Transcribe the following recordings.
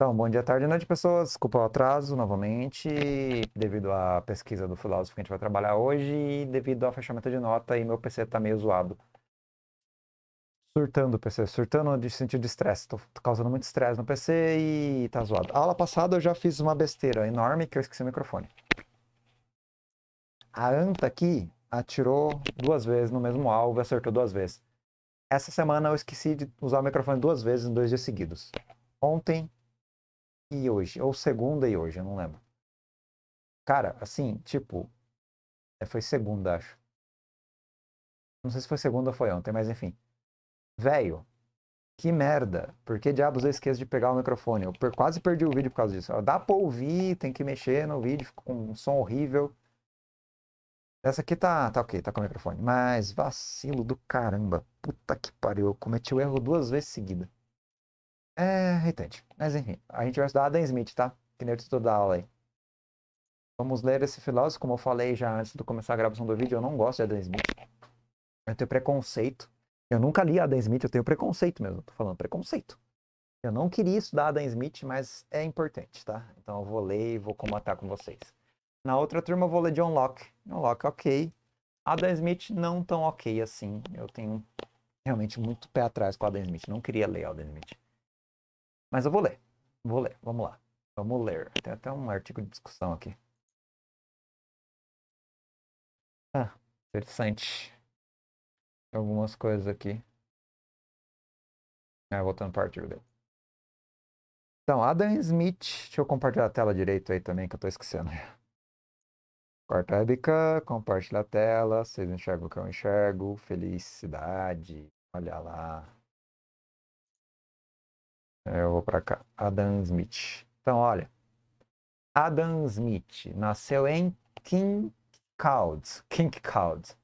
Então, bom dia, tarde, noite, pessoas. Desculpa o atraso novamente, devido à pesquisa do filósofo que a gente vai trabalhar hoje e devido ao fechamento de nota e meu PC tá meio zoado. Surtando o PC, surtando de sentido de estresse. Tô causando muito estresse no PC e tá zoado. A aula passada eu já fiz uma besteira enorme que eu esqueci o microfone. A Anta aqui atirou duas vezes no mesmo alvo e acertou duas vezes. Essa semana eu esqueci de usar o microfone duas vezes em dois dias seguidos. Ontem e hoje, ou segunda e hoje, eu não lembro. Cara, assim, tipo, é, foi segunda, acho. Não sei se foi segunda ou foi ontem, mas enfim. Velho, que merda. Por que diabos eu esqueço de pegar o microfone? Eu per quase perdi o vídeo por causa disso. Dá pra ouvir, tem que mexer no vídeo, fica com um som horrível. Essa aqui tá, tá ok, tá com o microfone. Mas vacilo do caramba. Puta que pariu, eu cometi o erro duas vezes seguida. É irritante. Mas enfim, a gente vai estudar Adam Smith, tá? Que nem eu da aula aí. Vamos ler esse filósofo, como eu falei já antes de começar a gravação do vídeo, eu não gosto de Adam Smith. Eu tenho preconceito. Eu nunca li Adam Smith, eu tenho preconceito mesmo. Tô falando preconceito. Eu não queria estudar Adam Smith, mas é importante, tá? Então eu vou ler e vou comentar com vocês. Na outra turma eu vou ler John Locke. John Locke, ok. Adam Smith não tão ok assim. Eu tenho realmente muito pé atrás com Adam Smith. Não queria ler Adam Smith. Mas eu vou ler. Vou ler. Vamos lá. Vamos ler. Tem até um artigo de discussão aqui. Ah, interessante. Algumas coisas aqui. Ah, voltando para o artigo dele. Então, Adam Smith. Deixa eu compartilhar a tela direito aí também, que eu estou esquecendo Corta a webcam, compartilha a tela. Vocês enxergam o que eu enxergo. Felicidade. Olha lá. É, eu vou para cá. Adam Smith. Então, olha. Adam Smith nasceu em Kinkaud. Kinkaud. Essa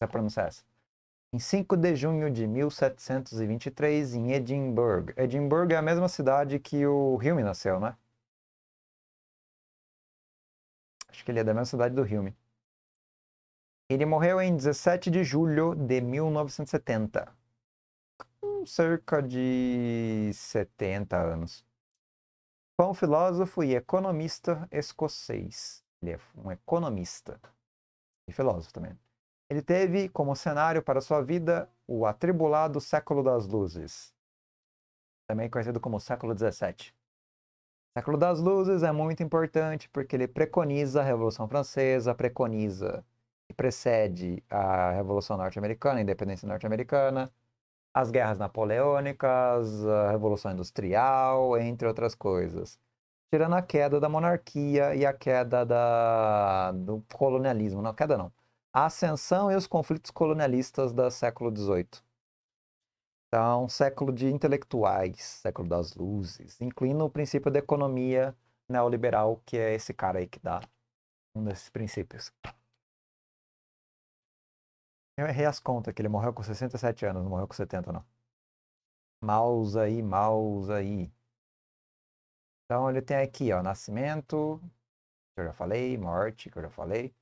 é pronúncia é essa. Em 5 de junho de 1723, em Edimburgo. Edimburgo é a mesma cidade que o Hume nasceu, né? Acho que ele é da mesma cidade do Hume. Ele morreu em 17 de julho de 1970 cerca de 70 anos. Foi um filósofo e economista escocês. Ele é um economista e filósofo também. Ele teve como cenário para sua vida o atribulado século das luzes, também conhecido como século XVII. O século das luzes é muito importante porque ele preconiza a Revolução Francesa, preconiza e precede a Revolução Norte-Americana, a Independência Norte-Americana, as guerras napoleônicas, a Revolução Industrial, entre outras coisas. Tirando a queda da monarquia e a queda da, do colonialismo. Não, queda não. A ascensão e os conflitos colonialistas do século XVIII. Então, século de intelectuais, século das luzes, incluindo o princípio da economia neoliberal, que é esse cara aí que dá um desses princípios. Eu errei as contas, que ele morreu com 67 anos, não morreu com 70, não. Maus aí, maus aí. Então ele tem aqui, ó, nascimento, que eu já falei, morte, que eu já falei.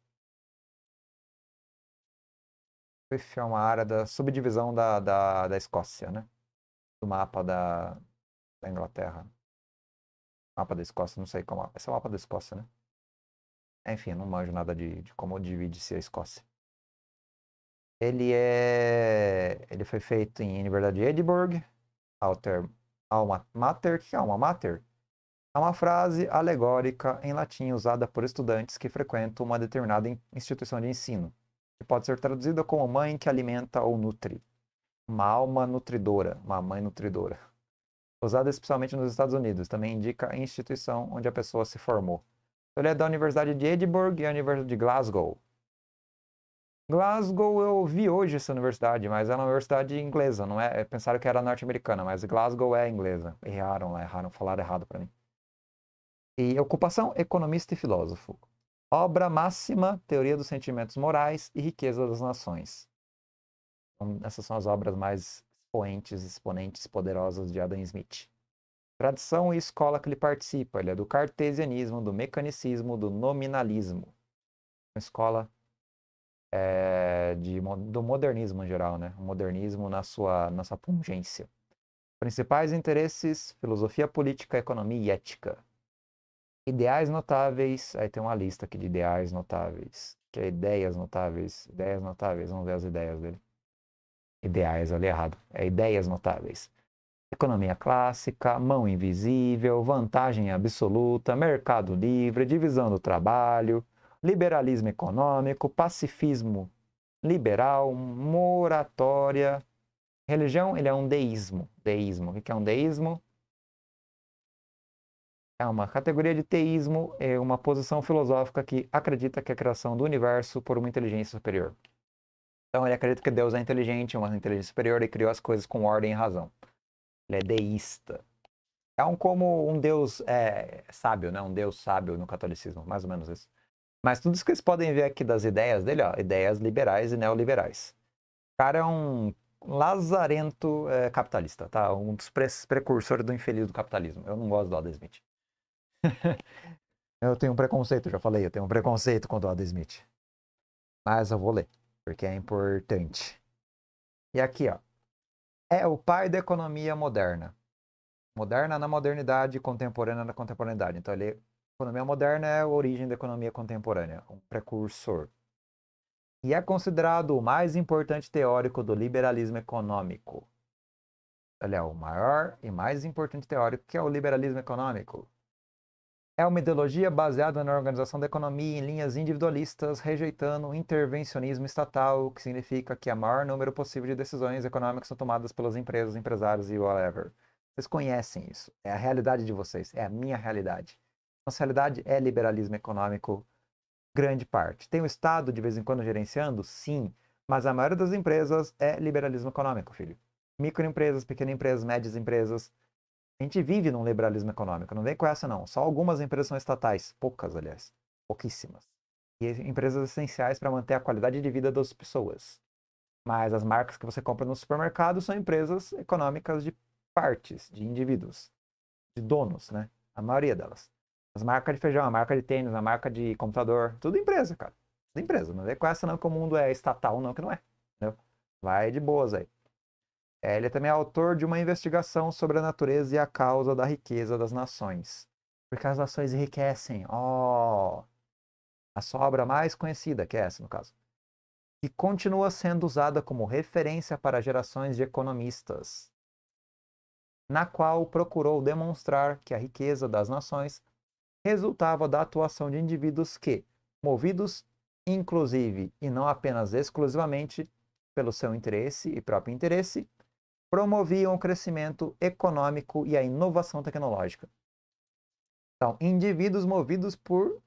Fife é uma área da subdivisão da, da, da Escócia, né? Do mapa da, da Inglaterra. Mapa da Escócia, não sei qual mapa. Esse é o mapa da Escócia, né? Enfim, não manjo nada de, de como divide-se a Escócia. Ele é. Ele foi feito em Universidade de Edinburgh, Alter Alma Mater. que é Alma Mater? É uma frase alegórica em latim usada por estudantes que frequentam uma determinada instituição de ensino, que pode ser traduzida como mãe que alimenta ou nutre. Uma alma nutridora, uma mãe nutridora. Usada especialmente nos Estados Unidos, também indica a instituição onde a pessoa se formou. Ele é da Universidade de Edinburgh e a Universidade de Glasgow. Glasgow eu vi hoje essa universidade, mas é uma universidade inglesa, não é? Pensaram que era norte-americana, mas Glasgow é inglesa. Erraram lá, erraram, falaram errado para mim. E ocupação, economista e filósofo. Obra máxima, teoria dos sentimentos morais e riqueza das nações. Então, essas são as obras mais expoentes, exponentes, poderosas de Adam Smith. Tradição e escola que ele participa, ele é do cartesianismo, do mecanicismo, do nominalismo. Uma escola é, de, do modernismo em geral, né? O modernismo na sua, na sua pungência. Principais interesses: filosofia política, economia e ética. Ideais notáveis, aí tem uma lista aqui de ideais notáveis, que é ideias notáveis, ideias notáveis, vamos ver as ideias dele. Ideais, ali errado, é ideias notáveis. Economia clássica, mão invisível, vantagem absoluta, mercado livre, divisão do trabalho, liberalismo econômico, pacifismo liberal, moratória. Religião, ele é um deísmo. Deísmo. O que é um deísmo? É uma categoria de teísmo, é uma posição filosófica que acredita que a criação do universo por uma inteligência superior. Então ele acredita que Deus é inteligente, uma inteligência superior e criou as coisas com ordem e razão. Ele é deísta. É um como um Deus é, sábio, né? Um Deus sábio no catolicismo, mais ou menos isso. Mas tudo isso que vocês podem ver aqui das ideias dele, ó, ideias liberais e neoliberais. O cara é um lazarento é, capitalista, tá? Um dos pre precursores do infeliz do capitalismo. Eu não gosto do Adam Smith. eu tenho um preconceito, já falei, eu tenho um preconceito contra o Adam Smith. Mas eu vou ler, porque é importante. E aqui, ó. É o pai da economia moderna. Moderna na modernidade, contemporânea na contemporaneidade. Então ele Economia moderna é a origem da economia contemporânea, um precursor. E é considerado o mais importante teórico do liberalismo econômico. Olha, é o maior e mais importante teórico que é o liberalismo econômico. É uma ideologia baseada na organização da economia em linhas individualistas, rejeitando o intervencionismo estatal, que significa que é o maior número possível de decisões econômicas são tomadas pelas empresas, empresários e whatever. Vocês conhecem isso. É a realidade de vocês, é a minha realidade realidade é liberalismo econômico, grande parte. Tem o Estado, de vez em quando, gerenciando? Sim. Mas a maioria das empresas é liberalismo econômico, filho. Microempresas, pequenas empresas, médias empresas. A gente vive num liberalismo econômico, não vem com essa não. Só algumas empresas são estatais, poucas, aliás, pouquíssimas. E empresas essenciais para manter a qualidade de vida das pessoas. Mas as marcas que você compra no supermercado são empresas econômicas de partes, de indivíduos, de donos, né? A maioria delas. As marcas de feijão, a marca de tênis, a marca de computador, tudo empresa, cara. Tudo empresa. Não é com essa não que o mundo é estatal, não, que não é. Entendeu? Vai de boas aí. É, ele é também é autor de uma investigação sobre a natureza e a causa da riqueza das nações. Porque as nações enriquecem. Ó! Oh, a sua obra mais conhecida, que é essa no caso. E continua sendo usada como referência para gerações de economistas. Na qual procurou demonstrar que a riqueza das nações resultava da atuação de indivíduos que, movidos inclusive e não apenas exclusivamente pelo seu interesse e próprio interesse, promoviam o crescimento econômico e a inovação tecnológica. Então, indivíduos movidos por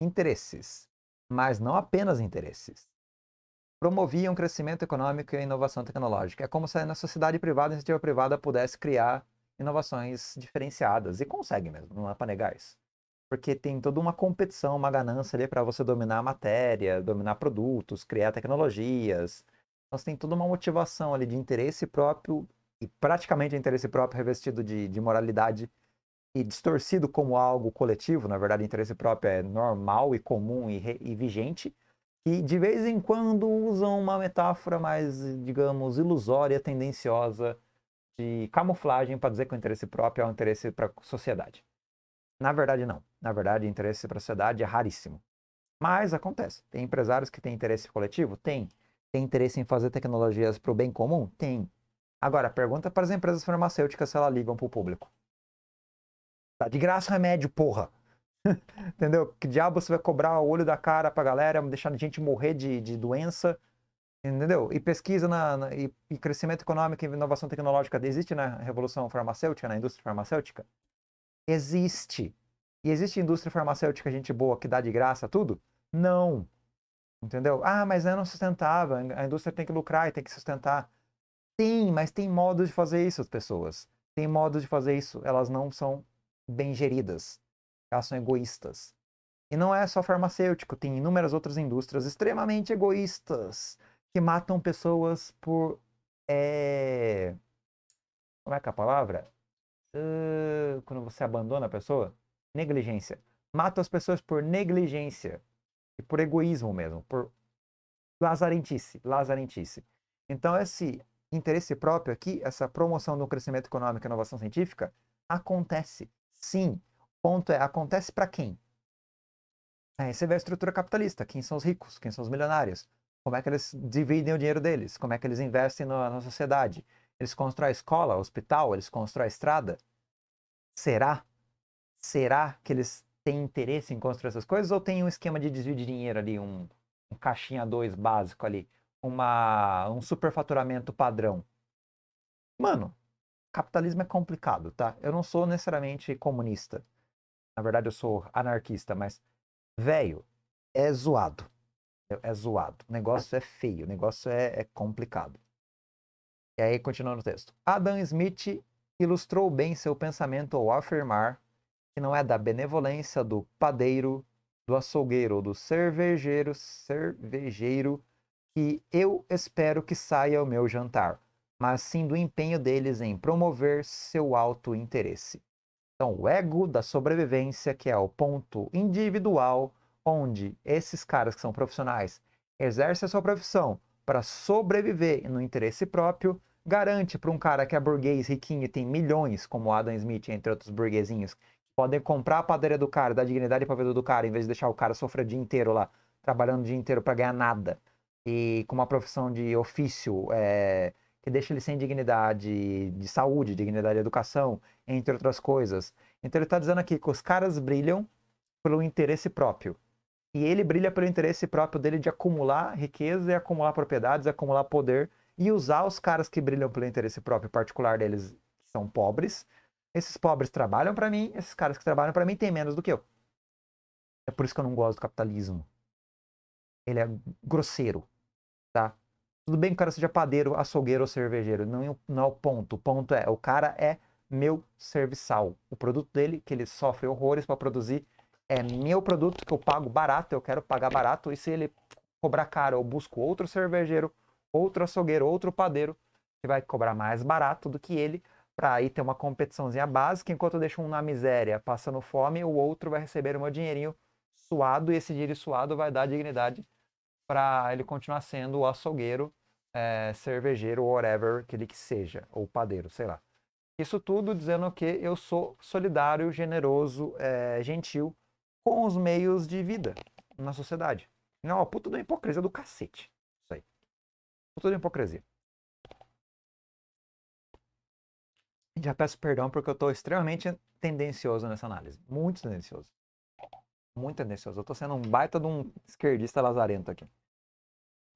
interesses, mas não apenas interesses. Promoviam o crescimento econômico e a inovação tecnológica. É como se a sociedade privada, a iniciativa privada, pudesse criar inovações diferenciadas. E consegue mesmo, não é para negar isso. Porque tem toda uma competição, uma ganância ali para você dominar a matéria, dominar produtos, criar tecnologias. Então você tem toda uma motivação ali de interesse próprio e praticamente interesse próprio revestido de, de moralidade e distorcido como algo coletivo, na verdade, interesse próprio é normal e comum e, re, e vigente, de vez em quando usam uma metáfora mais, digamos, ilusória, tendenciosa, de camuflagem para dizer que o interesse próprio é o interesse para a sociedade. Na verdade, não. Na verdade, interesse para a sociedade é raríssimo. Mas acontece. Tem empresários que têm interesse coletivo? Tem. Tem interesse em fazer tecnologias para o bem comum? Tem. Agora, pergunta para as empresas farmacêuticas se elas ligam para o público. Tá de graça remédio, porra! Entendeu? Que diabo você vai cobrar o olho da cara a galera, deixar a gente morrer de, de doença Entendeu? E pesquisa na, na e, e, crescimento econômico e inovação tecnológica existe na revolução farmacêutica, na indústria farmacêutica? Existe. E existe indústria farmacêutica gente boa que dá de graça tudo? Não. Entendeu? Ah, mas é não sustentável, a indústria tem que lucrar e tem que sustentar. Sim, mas tem modos de fazer isso, as pessoas. Tem modos de fazer isso. Elas não são bem geridas. Elas são egoístas. E não é só farmacêutico, tem inúmeras outras indústrias extremamente egoístas que matam pessoas por. É... Como é que é a palavra? Uh, quando você abandona a pessoa? Negligência. Matam as pessoas por negligência. E por egoísmo mesmo. Por lazarentice. Lazarentice. Então, esse interesse próprio aqui, essa promoção do crescimento econômico e inovação científica, acontece. Sim. O ponto é: acontece para quem? Aí é, você vê a estrutura capitalista. Quem são os ricos? Quem são os milionários? como é que eles dividem o dinheiro deles, como é que eles investem na, na sociedade. Eles constroem escola, hospital, eles constroem estrada. Será? Será que eles têm interesse em construir essas coisas ou tem um esquema de desvio de dinheiro ali, um, um caixinha 2 básico ali, uma, um superfaturamento padrão? Mano, capitalismo é complicado, tá? Eu não sou necessariamente comunista. Na verdade, eu sou anarquista, mas, velho, é zoado. É, é zoado. O negócio é feio, o negócio é, é complicado. E aí, continuando o texto. Adam Smith ilustrou bem seu pensamento ao afirmar que não é da benevolência do padeiro, do açougueiro ou do cervejeiro, cervejeiro que eu espero que saia o meu jantar, mas sim do empenho deles em promover seu alto interesse. Então, o ego da sobrevivência, que é o ponto individual onde esses caras que são profissionais exercem a sua profissão para sobreviver no interesse próprio, garante para um cara que é burguês, riquinho e tem milhões, como Adam Smith, entre outros burguesinhos, podem comprar a padaria do cara, dar dignidade para a vida do cara, em vez de deixar o cara sofrer o dia inteiro lá, trabalhando o dia inteiro para ganhar nada. E com uma profissão de ofício é, que deixa ele sem dignidade de saúde, dignidade de educação, entre outras coisas. Então ele está dizendo aqui que os caras brilham pelo interesse próprio. E ele brilha pelo interesse próprio dele de acumular riqueza e acumular propriedades, acumular poder e usar os caras que brilham pelo interesse próprio particular deles, que são pobres. Esses pobres trabalham para mim, esses caras que trabalham para mim têm menos do que eu. É por isso que eu não gosto do capitalismo. Ele é grosseiro, tá? Tudo bem que o cara seja padeiro, açougueiro ou cervejeiro, não, não é o ponto. O ponto é, o cara é meu serviçal. O produto dele, que ele sofre horrores para produzir, é meu produto que eu pago barato, eu quero pagar barato, e se ele cobrar caro, eu busco outro cervejeiro, outro açougueiro, outro padeiro, que vai cobrar mais barato do que ele, para aí ter uma competiçãozinha básica, enquanto eu deixo um na miséria passando fome, o outro vai receber o meu dinheirinho suado, e esse dinheiro suado vai dar dignidade para ele continuar sendo o açougueiro, é, cervejeiro, whatever que ele que seja, ou padeiro, sei lá. Isso tudo dizendo que eu sou solidário, generoso, é, gentil com os meios de vida na sociedade. Não, puta da hipocrisia do cacete. Isso aí. Puta da hipocrisia. Já peço perdão porque eu estou extremamente tendencioso nessa análise. Muito tendencioso. Muito tendencioso. Eu estou sendo um baita de um esquerdista lazarento aqui.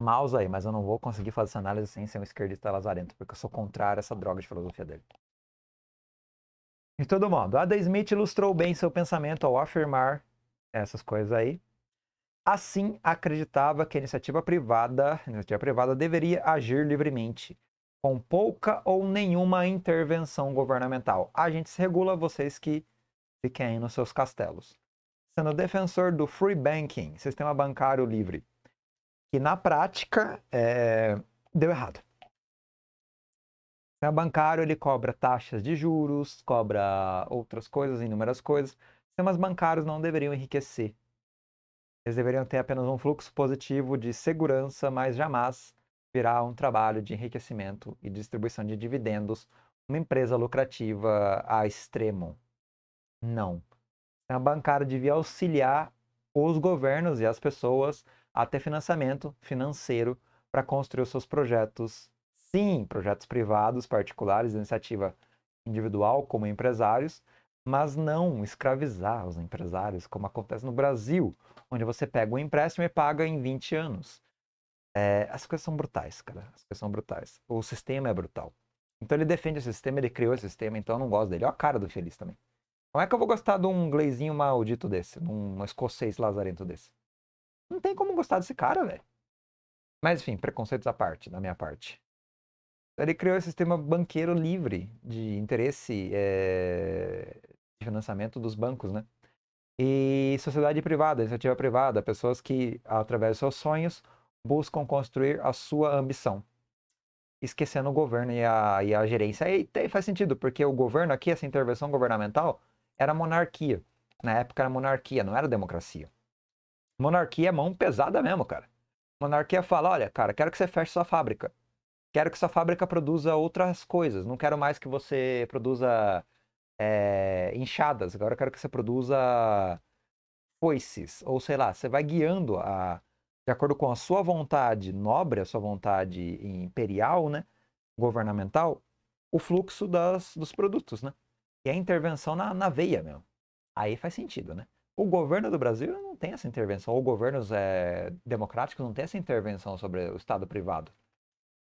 Maus aí, mas eu não vou conseguir fazer essa análise sem ser um esquerdista lazarento, porque eu sou contrário a essa droga de filosofia dele. De todo modo, Adam Smith ilustrou bem seu pensamento ao afirmar essas coisas aí. Assim, acreditava que a iniciativa privada, a iniciativa privada deveria agir livremente, com pouca ou nenhuma intervenção governamental. A gente se regula, vocês que fiquem aí nos seus castelos. Sendo defensor do free banking, sistema bancário livre, que na prática é... deu errado. O sistema bancário ele cobra taxas de juros, cobra outras coisas, inúmeras coisas sistemas bancários não deveriam enriquecer. Eles deveriam ter apenas um fluxo positivo de segurança, mas jamais virar um trabalho de enriquecimento e distribuição de dividendos, uma empresa lucrativa a extremo. Não. É a bancária devia auxiliar os governos e as pessoas a ter financiamento financeiro para construir os seus projetos. Sim, projetos privados, particulares, iniciativa individual como empresários, mas não escravizar os empresários, como acontece no Brasil, onde você pega um empréstimo e paga em 20 anos. É, as coisas são brutais, cara. As coisas são brutais. O sistema é brutal. Então ele defende o sistema, ele criou o sistema, então eu não gosto dele. Olha a cara do feliz também. Como é que eu vou gostar de um inglesinho maldito desse? De um escocês lazarento desse? Não tem como gostar desse cara, velho. Mas enfim, preconceitos à parte, da minha parte. Ele criou esse sistema banqueiro livre de interesse é, de financiamento dos bancos, né? E sociedade privada, iniciativa privada, pessoas que, através dos seus sonhos, buscam construir a sua ambição. Esquecendo o governo e a, e a gerência. E tem, faz sentido, porque o governo aqui, essa intervenção governamental, era monarquia. Na época era monarquia, não era democracia. Monarquia é mão pesada mesmo, cara. Monarquia fala: olha, cara, quero que você feche sua fábrica. Quero que sua fábrica produza outras coisas. Não quero mais que você produza é, eh, enxadas, agora eu quero que você produza foices, ou sei lá, você vai guiando a, de acordo com a sua vontade nobre, a sua vontade imperial, né, governamental, o fluxo das, dos produtos, né? E a intervenção na, na veia mesmo. Aí faz sentido, né? O governo do Brasil não tem essa intervenção, ou governos é, democráticos não têm essa intervenção sobre o Estado privado.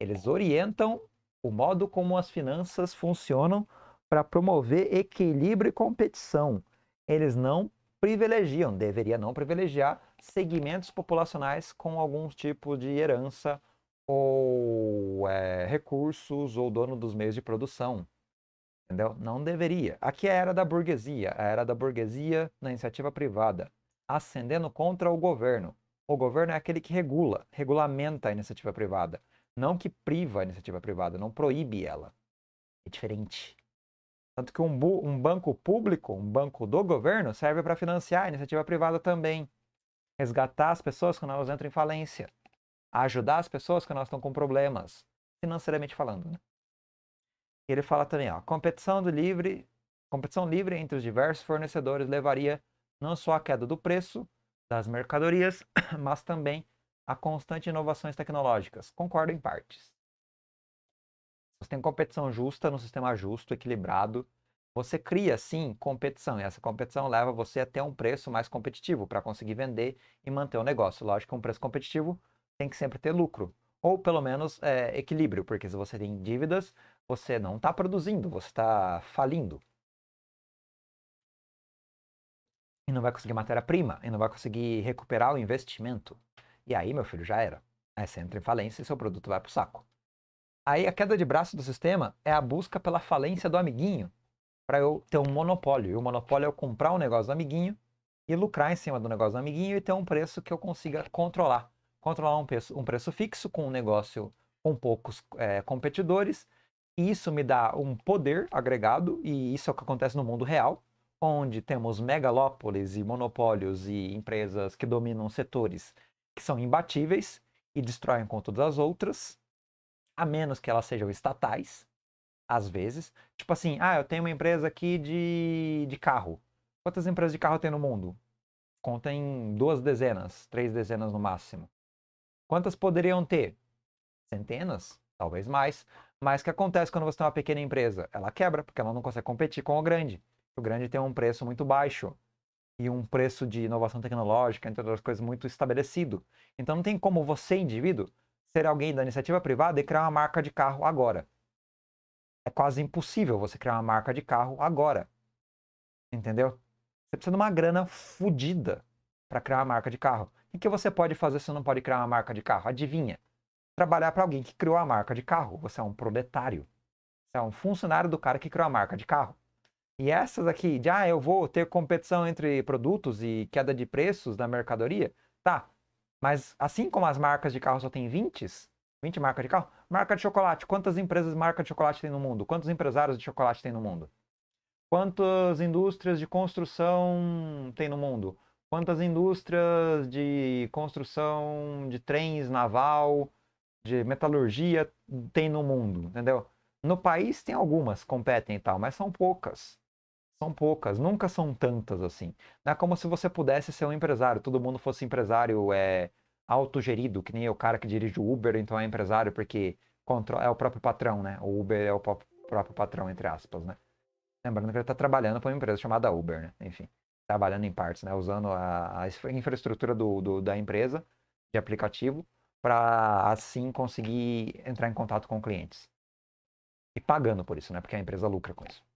Eles orientam o modo como as finanças funcionam para promover equilíbrio e competição. Eles não privilegiam, deveria não privilegiar, segmentos populacionais com algum tipo de herança ou é, recursos ou dono dos meios de produção. Entendeu? Não deveria. Aqui é a era da burguesia, a era da burguesia na iniciativa privada, ascendendo contra o governo. O governo é aquele que regula, regulamenta a iniciativa privada, não que priva a iniciativa privada, não proíbe ela. É diferente. Tanto que um, um banco público, um banco do governo, serve para financiar a iniciativa privada também. Resgatar as pessoas quando elas entram em falência. Ajudar as pessoas quando elas estão com problemas, financeiramente falando. Né? Ele fala também, ó, competição do livre, competição livre entre os diversos fornecedores levaria não só à queda do preço das mercadorias, mas também a constante inovações tecnológicas. Concordo em partes. Você tem competição justa num sistema justo, equilibrado. Você cria, sim, competição. E essa competição leva você a ter um preço mais competitivo para conseguir vender e manter o negócio. Lógico que um preço competitivo tem que sempre ter lucro. Ou pelo menos é, equilíbrio, porque se você tem dívidas, você não está produzindo, você está falindo. E não vai conseguir matéria-prima, e não vai conseguir recuperar o investimento. E aí, meu filho, já era. Aí você entra em falência e seu produto vai pro saco. Aí a queda de braço do sistema é a busca pela falência do amiguinho para eu ter um monopólio. E o monopólio é eu comprar um negócio do amiguinho e lucrar em cima do negócio do amiguinho e ter um preço que eu consiga controlar. Controlar um preço, um preço fixo com um negócio com poucos é, competidores. E isso me dá um poder agregado, e isso é o que acontece no mundo real, onde temos megalópolis e monopólios e empresas que dominam setores que são imbatíveis e destroem com todas as outras a menos que elas sejam estatais, às vezes. Tipo assim, ah, eu tenho uma empresa aqui de, de carro. Quantas empresas de carro tem no mundo? Conta em duas dezenas, três dezenas no máximo. Quantas poderiam ter? Centenas, talvez mais. Mas o que acontece quando você tem uma pequena empresa? Ela quebra, porque ela não consegue competir com o grande. O grande tem um preço muito baixo e um preço de inovação tecnológica, entre outras coisas, muito estabelecido. Então não tem como você, indivíduo, ser alguém da iniciativa privada e criar uma marca de carro agora. É quase impossível você criar uma marca de carro agora. Entendeu? Você precisa de uma grana fodida para criar uma marca de carro. O que você pode fazer se não pode criar uma marca de carro? Adivinha? Trabalhar para alguém que criou a marca de carro. Você é um proletário. Você é um funcionário do cara que criou a marca de carro. E essas aqui de, ah, eu vou ter competição entre produtos e queda de preços da mercadoria. Tá, mas assim como as marcas de carro só tem 20, 20 marcas de carro, marca de chocolate. Quantas empresas de marca de chocolate tem no mundo? Quantos empresários de chocolate tem no mundo? Quantas indústrias de construção tem no mundo? Quantas indústrias de construção de trens, naval, de metalurgia tem no mundo, entendeu? No país tem algumas, competem e tal, mas são poucas. São poucas, nunca são tantas assim. Não é como se você pudesse ser um empresário, todo mundo fosse empresário é, autogerido, que nem o cara que dirige o Uber, então é empresário porque é o próprio patrão, né? O Uber é o próprio patrão, entre aspas, né? Lembrando que ele está trabalhando para uma empresa chamada Uber, né? Enfim, trabalhando em partes, né? Usando a, a infraestrutura do, do, da empresa, de aplicativo, para assim conseguir entrar em contato com clientes. E pagando por isso, né? Porque a empresa lucra com isso.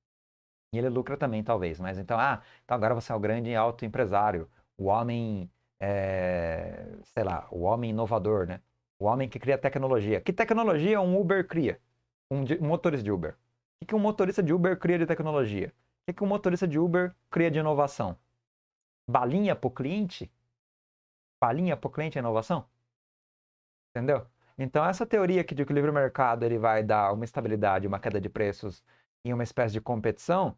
E ele lucra também, talvez. Mas então, ah, então agora você é o grande autoempresário, o homem, é, sei lá, o homem inovador, né? O homem que cria tecnologia. Que tecnologia um Uber cria? Um, um motorista de Uber. O que um motorista de Uber cria de tecnologia? O que um motorista de Uber cria de inovação? Balinha pro cliente? Balinha pro cliente é inovação? Entendeu? Então, essa teoria que de que o livre mercado ele vai dar uma estabilidade, uma queda de preços e uma espécie de competição,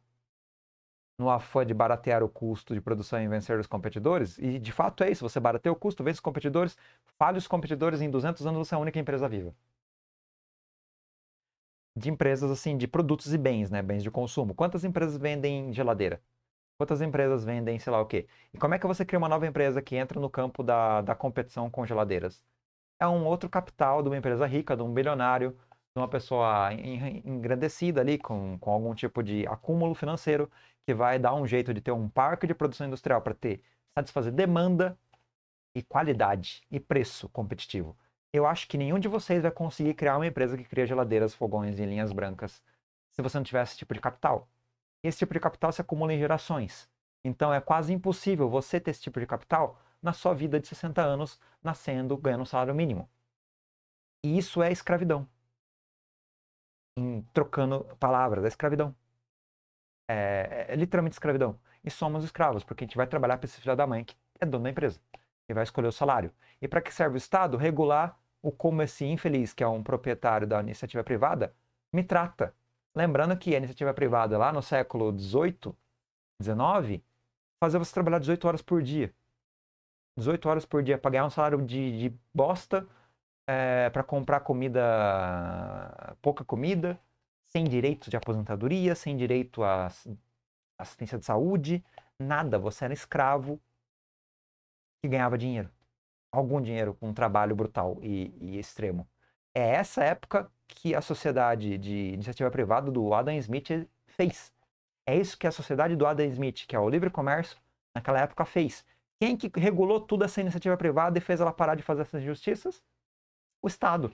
no afã de baratear o custo de produção e vencer os competidores, e de fato é isso, você barateia o custo, vence os competidores, falha os competidores, em 200 anos você é a única empresa viva. De empresas assim, de produtos e bens, né, bens de consumo. Quantas empresas vendem geladeira? Quantas empresas vendem sei lá o quê? E como é que você cria uma nova empresa que entra no campo da, da competição com geladeiras? É um outro capital de uma empresa rica, de um bilionário, de uma pessoa engrandecida ali com, com algum tipo de acúmulo financeiro que vai dar um jeito de ter um parque de produção industrial para ter satisfazer demanda e qualidade e preço competitivo. Eu acho que nenhum de vocês vai conseguir criar uma empresa que cria geladeiras, fogões e linhas brancas se você não tiver esse tipo de capital. Esse tipo de capital se acumula em gerações. Então é quase impossível você ter esse tipo de capital na sua vida de 60 anos, nascendo, ganhando um salário mínimo. E isso é escravidão. Em, trocando palavras, é escravidão. É, é, é literalmente escravidão. E somos escravos, porque a gente vai trabalhar para esse filho da mãe que é dono da empresa e vai escolher o salário. E para que serve o Estado? Regular o como esse infeliz, que é um proprietário da iniciativa privada, me trata. Lembrando que a iniciativa privada, lá no século XVIII, XIX, fazia você trabalhar 18 horas por dia. 18 horas por dia para ganhar um salário de, de bosta, é, para comprar comida, pouca comida, sem direito de aposentadoria, sem direito à assistência de saúde, nada. Você era escravo que ganhava dinheiro. Algum dinheiro com um trabalho brutal e, e extremo. É essa época que a sociedade de iniciativa privada do Adam Smith fez. É isso que a sociedade do Adam Smith, que é o livre comércio, naquela época fez. Quem que regulou tudo essa iniciativa privada e fez ela parar de fazer essas injustiças? O Estado.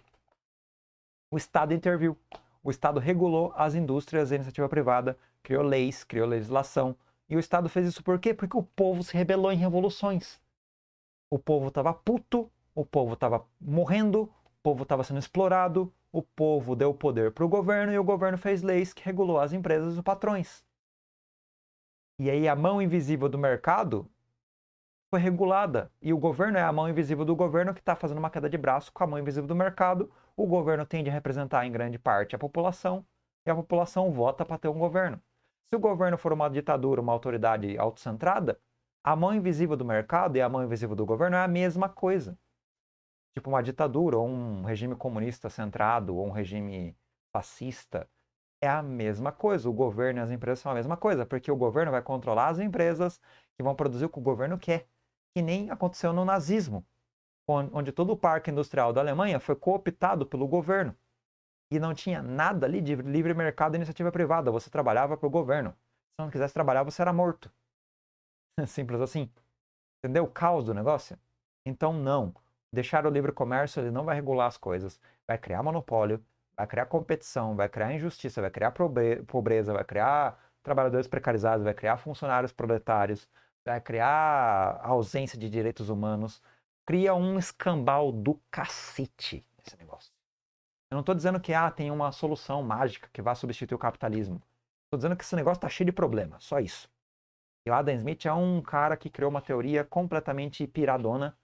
O Estado interviu o Estado regulou as indústrias e a iniciativa privada, criou leis, criou legislação. E o Estado fez isso por quê? Porque o povo se rebelou em revoluções. O povo estava puto, o povo estava morrendo, o povo estava sendo explorado, o povo deu poder para o governo e o governo fez leis que regulou as empresas e os patrões. E aí a mão invisível do mercado foi regulada. E o governo é a mão invisível do governo que está fazendo uma queda de braço com a mão invisível do mercado. O governo tende a representar em grande parte a população e a população vota para ter um governo. Se o governo for uma ditadura, uma autoridade autocentrada, a mão invisível do mercado e a mão invisível do governo é a mesma coisa. Tipo uma ditadura, ou um regime comunista centrado, ou um regime fascista, é a mesma coisa. O governo e as empresas são a mesma coisa, porque o governo vai controlar as empresas que vão produzir o que o governo quer que nem aconteceu no nazismo, onde todo o parque industrial da Alemanha foi cooptado pelo governo. E não tinha nada ali de livre mercado e iniciativa privada. Você trabalhava para o governo. Se não quisesse trabalhar, você era morto. Simples assim. Entendeu o caos do negócio? Então, não. Deixar o livre comércio ele não vai regular as coisas. Vai criar monopólio, vai criar competição, vai criar injustiça, vai criar pobreza, vai criar trabalhadores precarizados, vai criar funcionários proletários, né, criar ausência de direitos humanos, cria um escambal do cacete nesse negócio. Eu não estou dizendo que ah, tem uma solução mágica que vai substituir o capitalismo. Estou dizendo que esse negócio está cheio de problema, só isso. E o Adam Smith é um cara que criou uma teoria completamente piradona,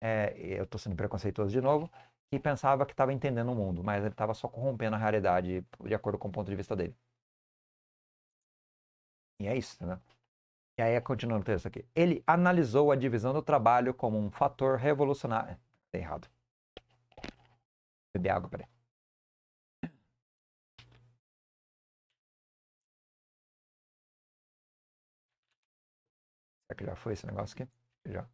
é, eu estou sendo preconceituoso de novo, que pensava que estava entendendo o mundo, mas ele estava só corrompendo a realidade de acordo com o ponto de vista dele. E é isso, né? E aí, continuando o texto aqui. Ele analisou a divisão do trabalho como um fator revolucionário. Tá errado. Beber água, peraí. Será que já foi esse negócio aqui? Já.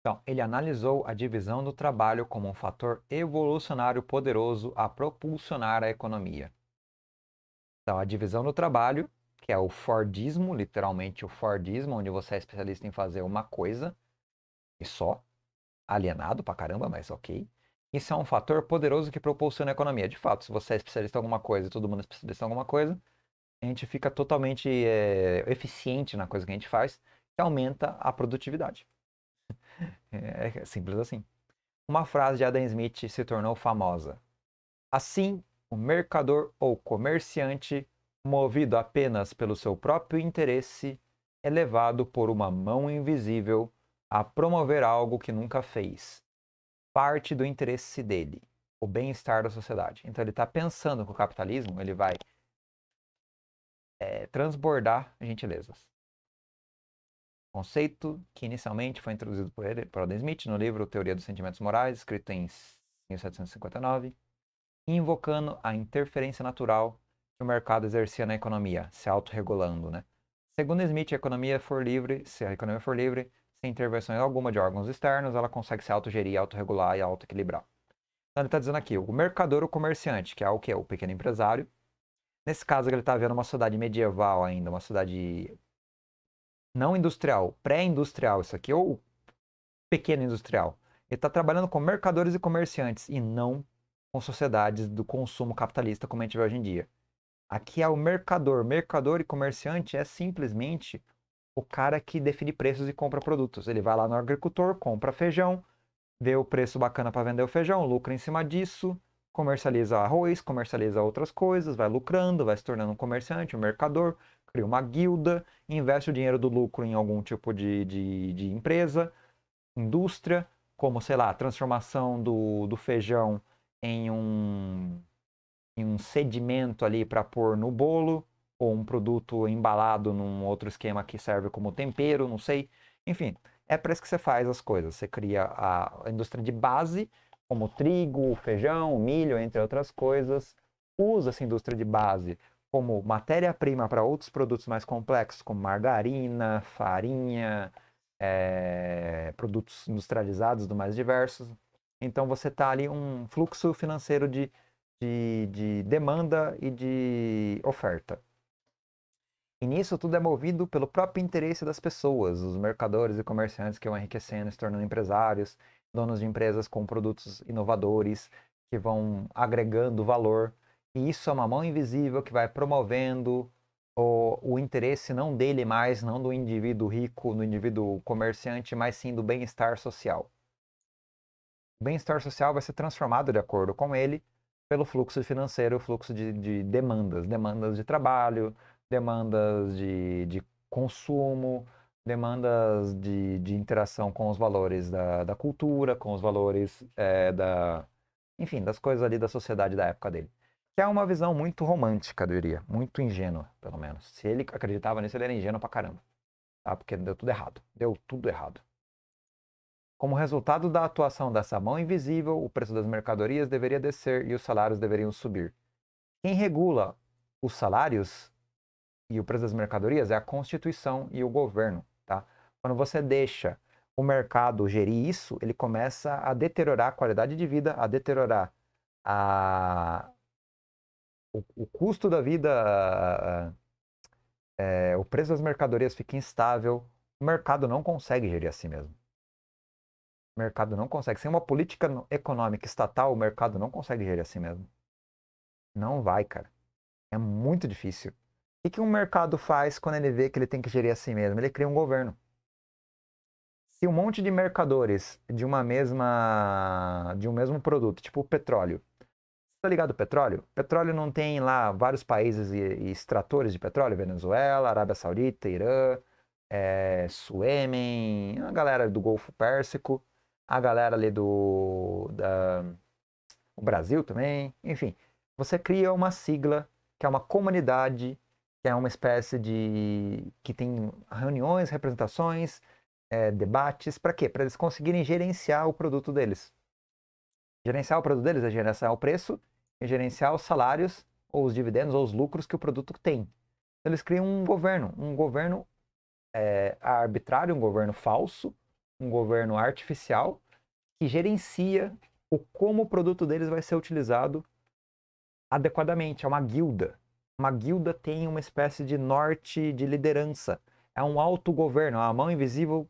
Então, ele analisou a divisão do trabalho como um fator evolucionário poderoso a propulsionar a economia. Então, a divisão do trabalho, que é o Fordismo, literalmente o Fordismo, onde você é especialista em fazer uma coisa e só, alienado pra caramba, mas ok. Isso é um fator poderoso que propulsiona a economia. De fato, se você é especialista em alguma coisa e todo mundo é especialista em alguma coisa, a gente fica totalmente é, eficiente na coisa que a gente faz, que aumenta a produtividade. É, é simples assim. Uma frase de Adam Smith se tornou famosa. Assim, o mercador ou comerciante, movido apenas pelo seu próprio interesse, é levado por uma mão invisível a promover algo que nunca fez. Parte do interesse dele, o bem-estar da sociedade. Então ele está pensando que o capitalismo ele vai é, transbordar gentilezas. Conceito que inicialmente foi introduzido por, ele, por Adam Smith no livro Teoria dos Sentimentos Morais, escrito em 1759, invocando a interferência natural que o mercado exercia na economia, se autorregulando, né? Segundo Smith, a economia for livre, se a economia for livre, sem intervenção alguma de órgãos externos, ela consegue se autogerir, autorregular e autoequilibrar. Então ele está dizendo aqui, o mercador ou comerciante, que é o que? O pequeno empresário. Nesse caso, ele está vendo uma cidade medieval ainda, uma cidade não industrial, pré-industrial. Isso aqui é ou pequeno industrial. Ele está trabalhando com mercadores e comerciantes e não com sociedades do consumo capitalista como a gente vê hoje em dia. Aqui é o mercador. Mercador e comerciante é simplesmente o cara que define preços e compra produtos. Ele vai lá no agricultor, compra feijão, vê o preço bacana para vender o feijão, lucra em cima disso, comercializa arroz, comercializa outras coisas, vai lucrando, vai se tornando um comerciante, um mercador, cria uma guilda, investe o dinheiro do lucro em algum tipo de, de, de empresa, indústria, como, sei lá, transformação do, do feijão em um, em um sedimento ali para pôr no bolo, ou um produto embalado num outro esquema que serve como tempero, não sei. Enfim, é para isso que você faz as coisas. Você cria a indústria de base, como trigo, feijão, milho, entre outras coisas. Usa essa indústria de base como matéria-prima para outros produtos mais complexos, como margarina, farinha, é, produtos industrializados do mais diversos. Então você está ali um fluxo financeiro de, de, de demanda e de oferta. E nisso tudo é movido pelo próprio interesse das pessoas, os mercadores e comerciantes que vão enriquecendo, se tornando empresários, donos de empresas com produtos inovadores que vão agregando valor e isso é uma mão invisível que vai promovendo o, o interesse não dele mais, não do indivíduo rico, do indivíduo comerciante, mas sim do bem-estar social. O bem-estar social vai ser transformado de acordo com ele pelo fluxo financeiro, o fluxo de, de demandas, demandas de trabalho, demandas de, de consumo, demandas de, de, interação com os valores da, da cultura, com os valores é, da, enfim, das coisas ali da sociedade da época dele é uma visão muito romântica, eu diria. Muito ingênua, pelo menos. Se ele acreditava nisso, ele era ingênuo pra caramba. Tá? Porque deu tudo errado. Deu tudo errado. Como resultado da atuação dessa mão invisível, o preço das mercadorias deveria descer e os salários deveriam subir. Quem regula os salários e o preço das mercadorias é a Constituição e o governo. Tá? Quando você deixa o mercado gerir isso, ele começa a deteriorar a qualidade de vida, a deteriorar a, o, o custo da vida, é, o preço das mercadorias fica instável, o mercado não consegue gerir a si mesmo. O mercado não consegue. Sem uma política econômica estatal, o mercado não consegue gerir a si mesmo. Não vai, cara. É muito difícil. O que um mercado faz quando ele vê que ele tem que gerir a si mesmo? Ele cria um governo. Se um monte de mercadores de uma mesma de um mesmo produto, tipo o petróleo, está ligado ao petróleo? Petróleo não tem lá vários países e, e extratores de petróleo? Venezuela, Arábia Saudita, Irã, é, a galera do Golfo Pérsico, a galera ali do da, o Brasil também, enfim. Você cria uma sigla que é uma comunidade, que é uma espécie de. que tem reuniões, representações, é, debates, para quê? Para eles conseguirem gerenciar o produto deles. Gerenciar o produto deles é gerenciar o preço e gerenciar os salários ou os dividendos ou os lucros que o produto tem. Então, eles criam um governo, um governo é, arbitrário, um governo falso, um governo artificial que gerencia o como o produto deles vai ser utilizado adequadamente. É uma guilda. Uma guilda tem uma espécie de norte de liderança. É um autogoverno, é a mão invisível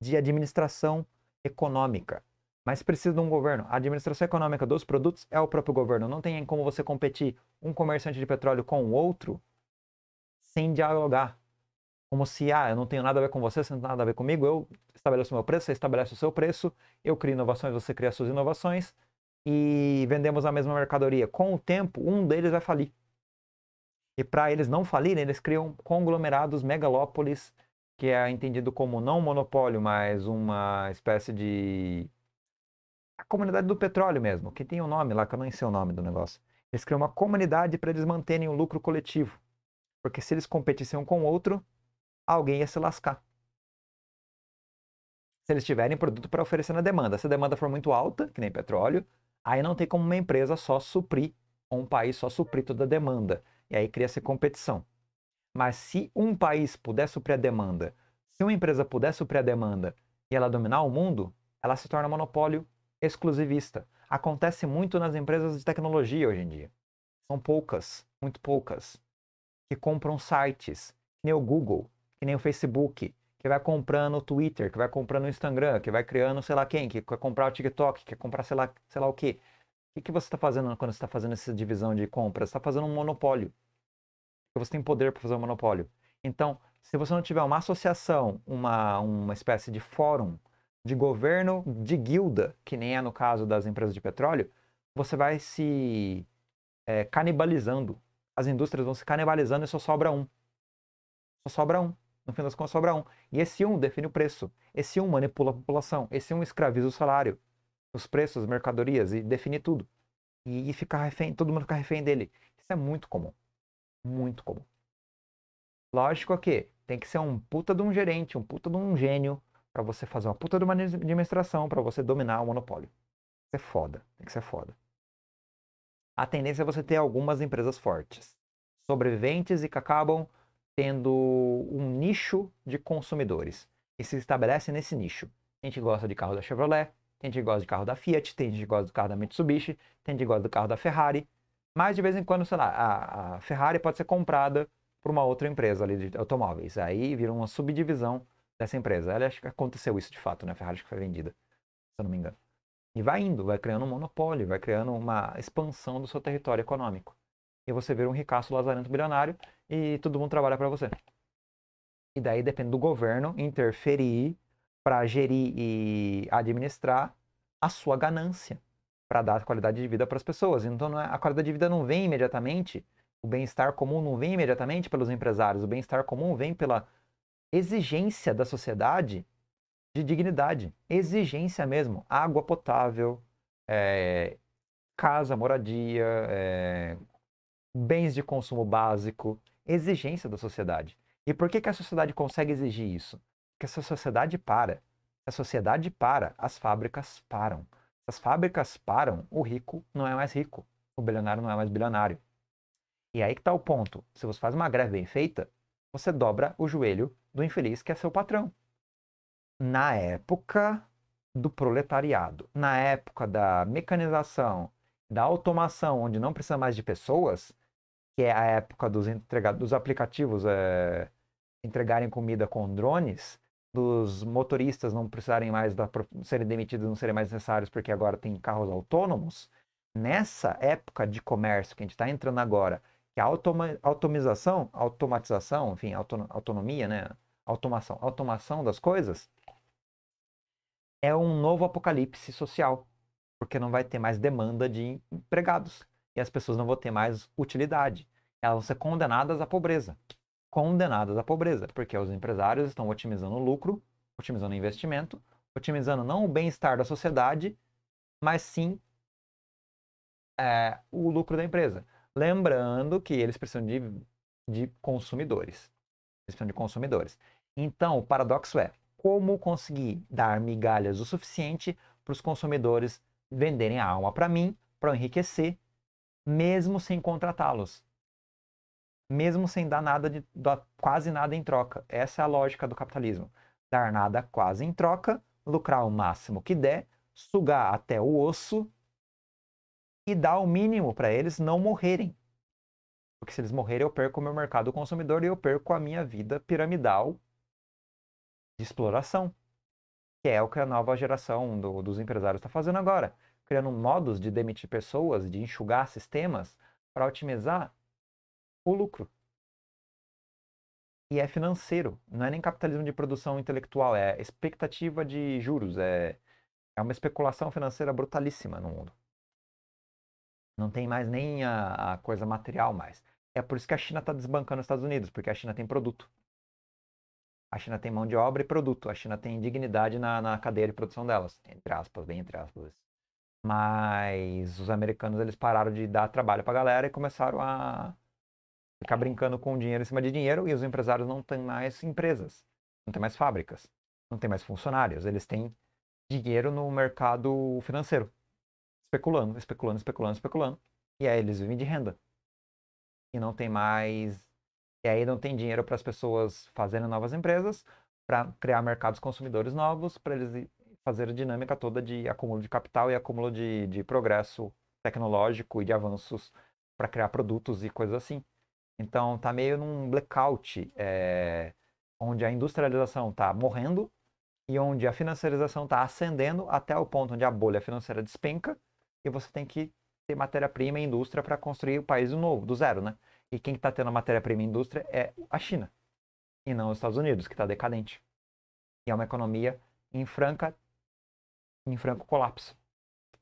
de administração econômica mas precisa de um governo. A administração econômica dos produtos é o próprio governo. Não tem como você competir um comerciante de petróleo com o outro sem dialogar. Como se, ah, eu não tenho nada a ver com você, você não tem nada a ver comigo, eu estabeleço o meu preço, você estabelece o seu preço, eu crio inovações, você cria suas inovações e vendemos a mesma mercadoria. Com o tempo, um deles vai falir. E para eles não falirem, eles criam conglomerados, megalópolis, que é entendido como não um monopólio, mas uma espécie de a comunidade do petróleo mesmo, que tem um nome lá, que eu não sei o nome do negócio. Eles criam uma comunidade para eles manterem o um lucro coletivo. Porque se eles competissem um com o outro, alguém ia se lascar. Se eles tiverem produto para oferecer na demanda. Se a demanda for muito alta, que nem petróleo, aí não tem como uma empresa só suprir, ou um país só suprir toda a demanda. E aí cria-se competição. Mas se um país puder suprir a demanda, se uma empresa puder suprir a demanda e ela dominar o mundo, ela se torna monopólio exclusivista. Acontece muito nas empresas de tecnologia hoje em dia. São poucas, muito poucas, que compram sites, que nem o Google, que nem o Facebook, que vai comprando o Twitter, que vai comprando o Instagram, que vai criando sei lá quem, que quer comprar o TikTok, que quer comprar sei lá, sei lá o quê. O que, que você está fazendo quando você está fazendo essa divisão de compras? Você está fazendo um monopólio. Porque você tem poder para fazer um monopólio. Então, se você não tiver uma associação, uma, uma espécie de fórum de governo de guilda, que nem é no caso das empresas de petróleo, você vai se é, canibalizando. As indústrias vão se canibalizando e só sobra um. Só sobra um. No fim das contas, sobra um. E esse um define o preço. Esse um manipula a população. Esse um escraviza o salário, os preços, as mercadorias e define tudo. E, e fica refém, todo mundo fica refém dele. Isso é muito comum. Muito comum. Lógico que tem que ser um puta de um gerente, um puta de um gênio para você fazer uma puta de uma administração, para você dominar o monopólio. Isso é foda, tem que ser foda. A tendência é você ter algumas empresas fortes, sobreviventes e que acabam tendo um nicho de consumidores e se estabelece nesse nicho. Tem gente gosta de carro da Chevrolet, tem gente gosta de carro da Fiat, tem gente gosta do carro da Mitsubishi, tem gente gosta do carro da Ferrari. Mas de vez em quando, sei lá, a, a Ferrari pode ser comprada por uma outra empresa ali de automóveis. Aí vira uma subdivisão dessa empresa. Aliás, aconteceu isso de fato, né? A Ferrari foi vendida, se eu não me engano. E vai indo, vai criando um monopólio, vai criando uma expansão do seu território econômico. E você vira um ricaço lazarento bilionário e todo mundo trabalha para você. E daí depende do governo interferir para gerir e administrar a sua ganância para dar qualidade de vida para as pessoas. Então é, a qualidade de vida não vem imediatamente, o bem-estar comum não vem imediatamente pelos empresários, o bem-estar comum vem pela exigência da sociedade de dignidade, exigência mesmo, água potável, é, casa, moradia, é, bens de consumo básico, exigência da sociedade. E por que, que a sociedade consegue exigir isso? Porque se a sociedade para, se a sociedade para, as fábricas param. Se as fábricas param, o rico não é mais rico, o bilionário não é mais bilionário. E aí que está o ponto. Se você faz uma greve bem feita, você dobra o joelho do infeliz que é seu patrão. Na época do proletariado, na época da mecanização, da automação, onde não precisa mais de pessoas, que é a época dos, entrega dos aplicativos é, entregarem comida com drones, dos motoristas não precisarem mais da, serem demitidos, não serem mais necessários porque agora tem carros autônomos. Nessa época de comércio que a gente está entrando agora, que a automa automização, automatização, enfim, autonomia, né? Automação, automação das coisas é um novo apocalipse social, porque não vai ter mais demanda de empregados e as pessoas não vão ter mais utilidade. Elas vão ser condenadas à pobreza. Condenadas à pobreza, porque os empresários estão otimizando o lucro, otimizando o investimento, otimizando não o bem-estar da sociedade, mas sim é, o lucro da empresa. Lembrando que eles precisam de, de consumidores. Eles precisam de consumidores. Então, o paradoxo é como conseguir dar migalhas o suficiente para os consumidores venderem a alma para mim, para eu enriquecer, mesmo sem contratá-los. Mesmo sem dar nada de dar quase nada em troca. Essa é a lógica do capitalismo. Dar nada quase em troca, lucrar o máximo que der, sugar até o osso e dar o mínimo para eles não morrerem. Porque se eles morrerem, eu perco o meu mercado consumidor e eu perco a minha vida piramidal de exploração. Que é o que a nova geração do, dos empresários está fazendo agora. Criando modos de demitir pessoas, de enxugar sistemas para otimizar o lucro. E é financeiro, não é nem capitalismo de produção intelectual, é expectativa de juros, é, é uma especulação financeira brutalíssima no mundo. Não tem mais nem a, a coisa material mais. É por isso que a China está desbancando os Estados Unidos, porque a China tem produto. A China tem mão de obra e produto. A China tem dignidade na, na cadeia de produção delas, entre aspas, bem entre aspas. Mas os americanos eles pararam de dar trabalho para a galera e começaram a ficar brincando com dinheiro em cima de dinheiro e os empresários não têm mais empresas, não têm mais fábricas, não têm mais funcionários, eles têm dinheiro no mercado financeiro especulando, especulando, especulando, especulando. E aí eles vivem de renda. E não tem mais. E aí não tem dinheiro para as pessoas fazerem novas empresas, para criar mercados consumidores novos, para eles fazerem a dinâmica toda de acúmulo de capital e acúmulo de, de progresso tecnológico e de avanços para criar produtos e coisas assim. Então tá meio num blackout, é, onde a industrialização está morrendo e onde a financiarização está ascendendo até o ponto onde a bolha financeira despenca e você tem que ter matéria-prima e indústria para construir o país novo, do zero, né? E quem está tendo matéria-prima e indústria é a China, e não os Estados Unidos, que está decadente. E é uma economia em, franca, em franco colapso.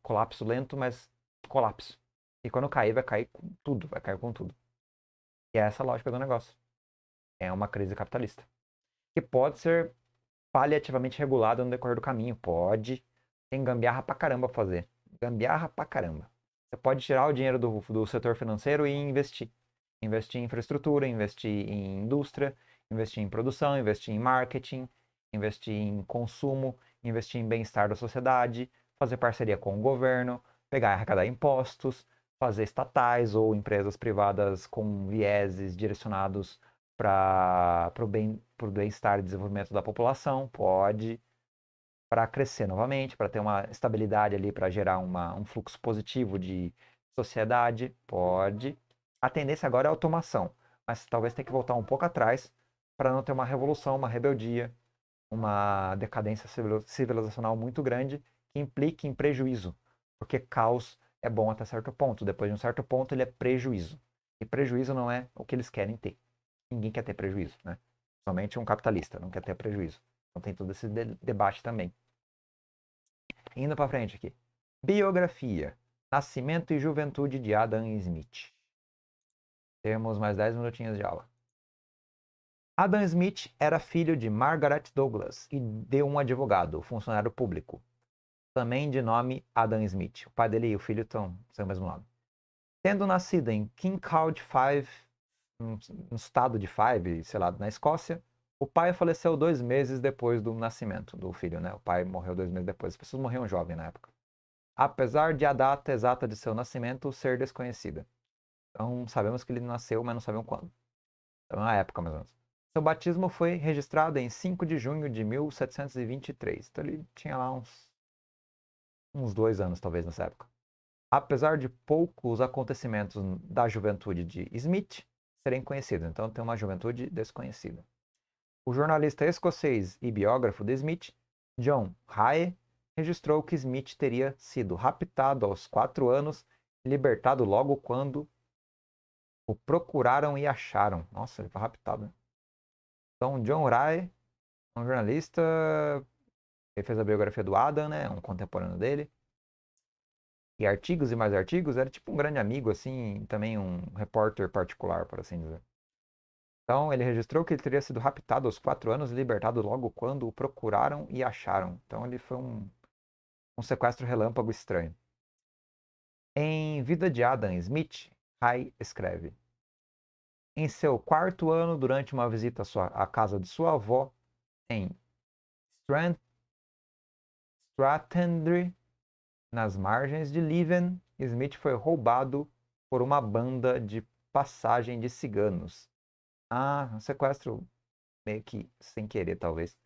Colapso lento, mas colapso. E quando cair, vai cair com tudo, vai cair com tudo. E é essa a lógica do negócio. É uma crise capitalista. Que pode ser paliativamente regulada no decorrer do caminho. Pode. Tem gambiarra pra caramba fazer gambiarra pra caramba. Você pode tirar o dinheiro do, do setor financeiro e investir. Investir em infraestrutura, investir em indústria, investir em produção, investir em marketing, investir em consumo, investir em bem-estar da sociedade, fazer parceria com o governo, pegar e arrecadar impostos, fazer estatais ou empresas privadas com vieses direcionados para o bem-estar bem e desenvolvimento da população, pode para crescer novamente, para ter uma estabilidade ali, para gerar uma, um fluxo positivo de sociedade? Pode. A tendência agora é automação, mas talvez tenha que voltar um pouco atrás para não ter uma revolução, uma rebeldia, uma decadência civilizacional muito grande que implique em prejuízo, porque caos é bom até certo ponto, depois de um certo ponto ele é prejuízo. E prejuízo não é o que eles querem ter. Ninguém quer ter prejuízo, né? Somente um capitalista não quer ter prejuízo. Então tem todo esse de debate também. Indo para frente aqui. Biografia. Nascimento e Juventude de Adam Smith. Temos mais 10 minutinhos de aula. Adam Smith era filho de Margaret Douglas e de um advogado, funcionário público, também de nome Adam Smith. O pai dele e o filho estão sem o mesmo nome. Tendo nascido em Kincaid Five, no estado de Five, sei lá, na Escócia, o pai faleceu dois meses depois do nascimento do filho, né? O pai morreu dois meses depois. As pessoas morriam jovem na época. Apesar de a data exata de seu nascimento ser desconhecida. Então, sabemos que ele nasceu, mas não sabemos quando. Então, na é época, mais ou menos. Seu batismo foi registrado em 5 de junho de 1723. Então, ele tinha lá uns, uns dois anos, talvez, nessa época. Apesar de poucos acontecimentos da juventude de Smith serem conhecidos. Então, tem uma juventude desconhecida. O jornalista escocês e biógrafo de Smith, John Rae, registrou que Smith teria sido raptado aos quatro anos e libertado logo quando o procuraram e acharam. Nossa, ele foi tá raptado. Né? Então, John Rae, um jornalista, ele fez a biografia do Adam, né, um contemporâneo dele. E artigos e mais artigos, era tipo um grande amigo, assim, também um repórter particular, por assim dizer. Então, ele registrou que ele teria sido raptado aos quatro anos e libertado logo quando o procuraram e acharam. Então, ele foi um, um sequestro relâmpago estranho. Em Vida de Adam Smith, Hay escreve: Em seu quarto ano, durante uma visita à, sua, à casa de sua avó, em Strathendry, nas margens de Leven, Smith foi roubado por uma banda de passagem de ciganos ah, um sequestro meio que sem querer, talvez.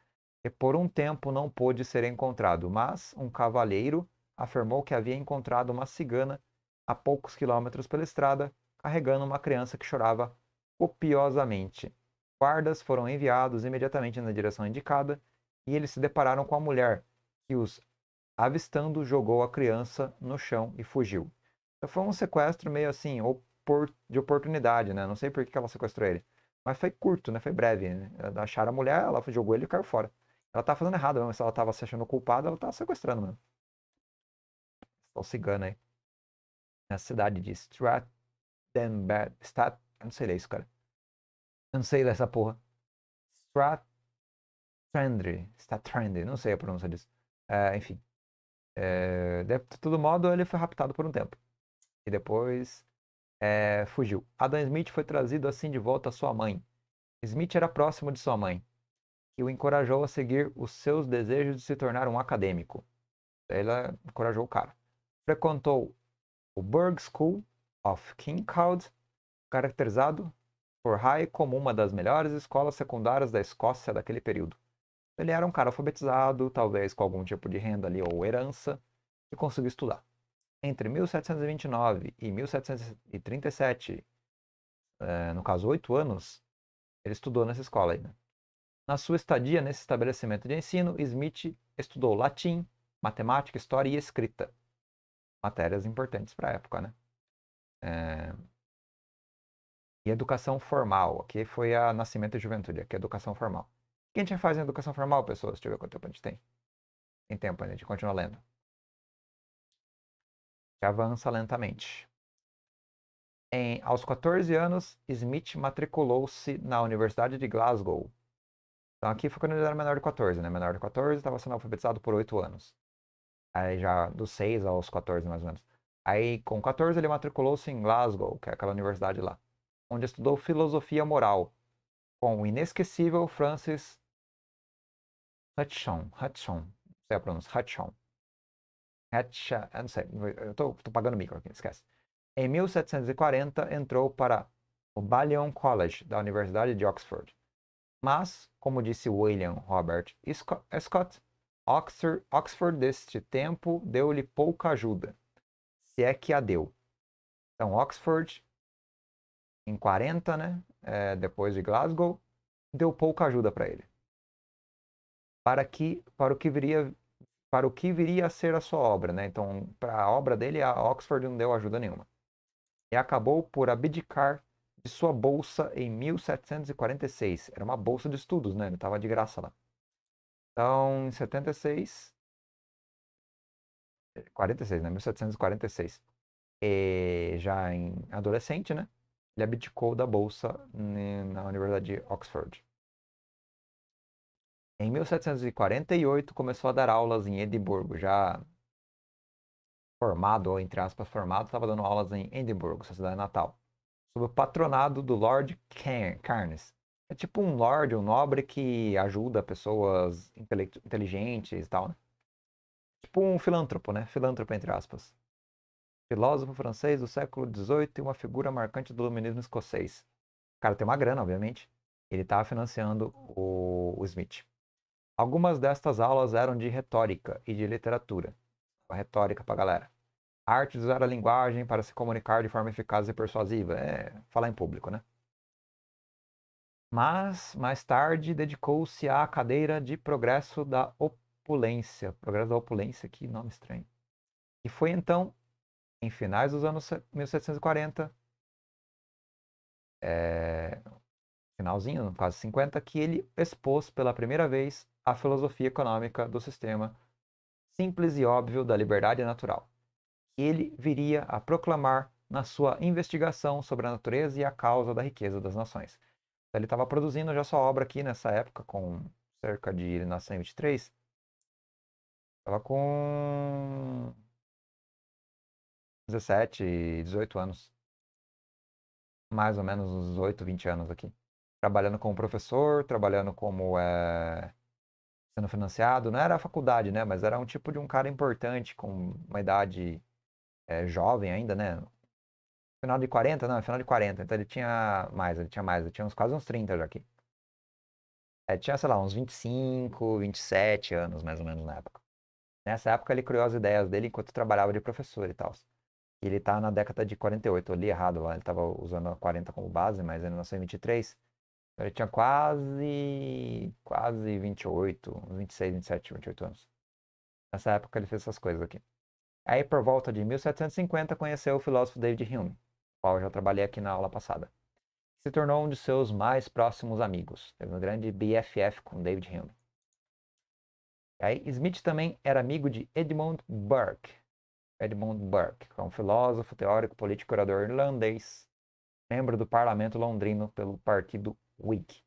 E por um tempo não pôde ser encontrado, mas um cavaleiro afirmou que havia encontrado uma cigana a poucos quilômetros pela estrada, carregando uma criança que chorava copiosamente. Guardas foram enviados imediatamente na direção indicada e eles se depararam com a mulher, que os avistando jogou a criança no chão e fugiu. Então foi um sequestro meio assim, de oportunidade, né? Não sei por que ela sequestrou ele. Mas foi curto, né? Foi breve. Né? Acharam a mulher, ela jogou ele e caiu fora. Ela tá fazendo errado mas Se ela tava se achando culpada, ela tá sequestrando mesmo. Estão cigana aí. Na cidade de Stratenberg. Stat... Eu não sei ler isso, cara. Eu não sei ler essa porra. Stratrendre. Stratrendre. Não sei a pronúncia disso. É, enfim. É... De todo modo, ele foi raptado por um tempo. E depois é, fugiu. Adam Smith foi trazido assim de volta à sua mãe. Smith era próximo de sua mãe, que o encorajou a seguir os seus desejos de se tornar um acadêmico. Ela encorajou o cara. Frequentou o Burgh School of King caracterizado por High como uma das melhores escolas secundárias da Escócia daquele período. Ele era um cara alfabetizado, talvez com algum tipo de renda ali ou herança, e conseguiu estudar entre 1729 e 1737, é, eh, no caso oito anos, ele estudou nessa escola ainda. Na sua estadia nesse estabelecimento de ensino, Smith estudou latim, matemática, história e escrita. Matérias importantes para a época, né? É... E educação formal, aqui foi a nascimento e juventude, aqui é educação formal. O que a gente faz em educação formal, pessoas? Deixa eu ver quanto tempo a gente tem. Tem tempo, a gente continua lendo que avança lentamente. Em, aos 14 anos, Smith matriculou-se na Universidade de Glasgow. Então aqui foi quando ele era menor de 14, né? Menor de 14, estava sendo alfabetizado por 8 anos. Aí já dos 6 aos 14, mais ou menos. Aí com 14 ele matriculou-se em Glasgow, que é aquela universidade lá, onde estudou filosofia moral com o inesquecível Francis Hutchon, Hutchon, não sei a pronúncia, Hutchon. Hatcha, não sei, eu tô, tô pagando micro aqui, esquece. Em 1740 entrou para o Balliol College da Universidade de Oxford. Mas, como disse William Robert Scott, Oxford, Oxford deste tempo deu-lhe pouca ajuda, se é que a deu. Então, Oxford, em 40, né, é, depois de Glasgow, deu pouca ajuda para ele. Para, que, para o que viria para o que viria a ser a sua obra, né? Então, para a obra dele, a Oxford não deu ajuda nenhuma. E acabou por abdicar de sua bolsa em 1746. Era uma bolsa de estudos, né? Ele estava de graça lá. Então, em 76, 46, né? 1746. E já em adolescente, né? Ele abdicou da bolsa na Universidade de Oxford. Em 1748 começou a dar aulas em Edimburgo, já formado, ou entre aspas, formado, estava dando aulas em Edimburgo, sua cidade natal, sob o patronado do Lord Carnes. É tipo um lord, um nobre que ajuda pessoas inteligentes e tal, né? Tipo um filântropo, né? Filântropo, entre aspas. Filósofo francês do século XVIII e uma figura marcante do iluminismo escocês. O cara tem uma grana, obviamente. Ele estava tá financiando o, o Smith. Algumas destas aulas eram de retórica e de literatura. A retórica a galera. A arte de usar a linguagem para se comunicar de forma eficaz e persuasiva. É falar em público, né? Mas, mais tarde, dedicou-se à cadeira de progresso da opulência. Progresso da opulência, que nome estranho. E foi então, em finais dos anos 1740, é, eh, finalzinho, quase 50, que ele expôs pela primeira vez a filosofia econômica do sistema simples e óbvio da liberdade natural, que ele viria a proclamar na sua investigação sobre a natureza e a causa da riqueza das nações. Então, ele estava produzindo já sua obra aqui nessa época, com cerca de. Ele nasceu Estava com 17, 18 anos. Mais ou menos uns 18, 20 anos aqui. Trabalhando como professor, trabalhando como é, sendo financiado. Não era a faculdade, né? Mas era um tipo de um cara importante, com uma idade é, jovem ainda, né? Final de 40, não, é final de 40. Então ele tinha mais, ele tinha mais, ele tinha uns, quase uns 30 já aqui. É, tinha, sei lá, uns 25, 27 anos mais ou menos na época. Nessa época ele criou as ideias dele enquanto trabalhava de professor e tal. Ele tá na década de 48, eu li errado lá, ele tava usando a 40 como base, mas ele nasceu em 23 ele tinha quase. quase 28, 26, 27, 28 anos. Nessa época ele fez essas coisas aqui. Aí, por volta de 1750, conheceu o filósofo David Hume, qual eu já trabalhei aqui na aula passada. Se tornou um de seus mais próximos amigos. Teve um grande BFF com David Hume. Aí, Smith também era amigo de Edmund Burke. Edmund Burke, que é um filósofo, teórico, político, orador irlandês, membro do parlamento londrino pelo Partido Week.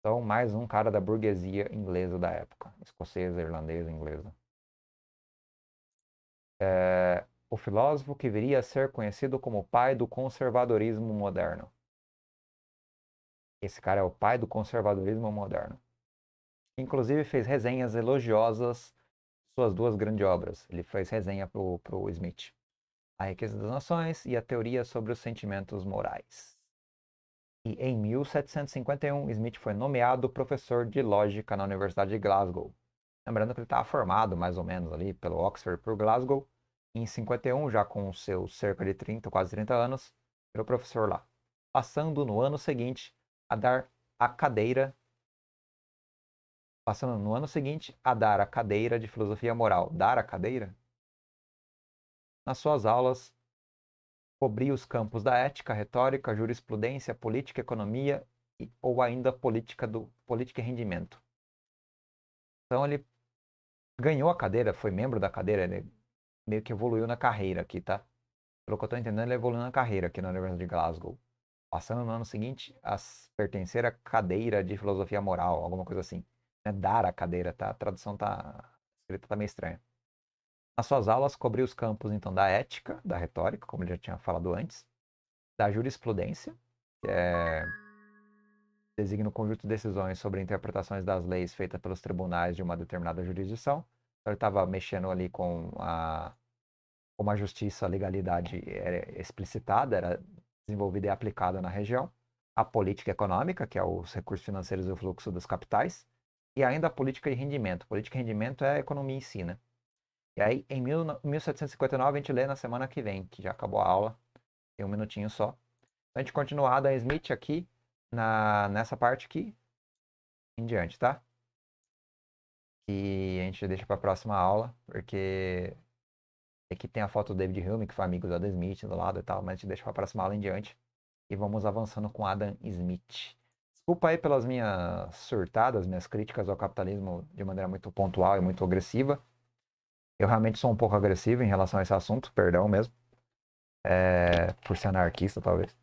Então, mais um cara da burguesia inglesa da época, escocesa, irlandesa, inglesa. É, o filósofo que viria a ser conhecido como pai do conservadorismo moderno. Esse cara é o pai do conservadorismo moderno. Inclusive fez resenhas elogiosas suas duas grandes obras. Ele fez resenha para o Smith. A Riqueza das Nações e a Teoria sobre os Sentimentos Morais e em 1751 Smith foi nomeado professor de lógica na Universidade de Glasgow. Lembrando que ele estava tá formado mais ou menos ali pelo Oxford por Glasgow, em 51, já com seus cerca de 30, quase 30 anos, virou professor lá, passando no ano seguinte a dar a cadeira passando no ano seguinte a dar a cadeira de filosofia moral, dar a cadeira nas suas aulas cobrir os campos da ética, retórica, jurisprudência, política, economia e, ou ainda política, do, política e rendimento. Então ele ganhou a cadeira, foi membro da cadeira, ele meio que evoluiu na carreira aqui, tá? Pelo que eu estou entendendo, ele evoluiu na carreira aqui na Universidade de Glasgow. Passando no ano seguinte a pertencer à cadeira de filosofia moral, alguma coisa assim. Né? Dar a cadeira, tá? A tradução tá. escrita tá meio estranha. Nas suas aulas, cobriu os campos então da ética, da retórica, como ele já tinha falado antes, da jurisprudência, que é designa o um conjunto de decisões sobre interpretações das leis feitas pelos tribunais de uma determinada jurisdição. Então, ele estava mexendo ali com a como a justiça, a legalidade era explicitada, era desenvolvida e aplicada na região, a política econômica, que é os recursos financeiros e o fluxo dos capitais, e ainda a política de rendimento. Política de rendimento é a economia em si, né? E aí, em 1759, a gente lê na semana que vem, que já acabou a aula, tem um minutinho só. Então, a gente continua Adam Smith aqui, na, nessa parte aqui, em diante, tá? E a gente deixa para a próxima aula, porque aqui é tem a foto do David Hume, que foi amigo do Adam Smith do lado e tal, mas a gente deixa para a próxima aula em diante. E vamos avançando com Adam Smith. Desculpa aí pelas minhas surtadas, minhas críticas ao capitalismo de maneira muito pontual e muito agressiva. Eu realmente sou um pouco agressivo em relação a esse assunto, perdão mesmo. É, por ser anarquista, talvez.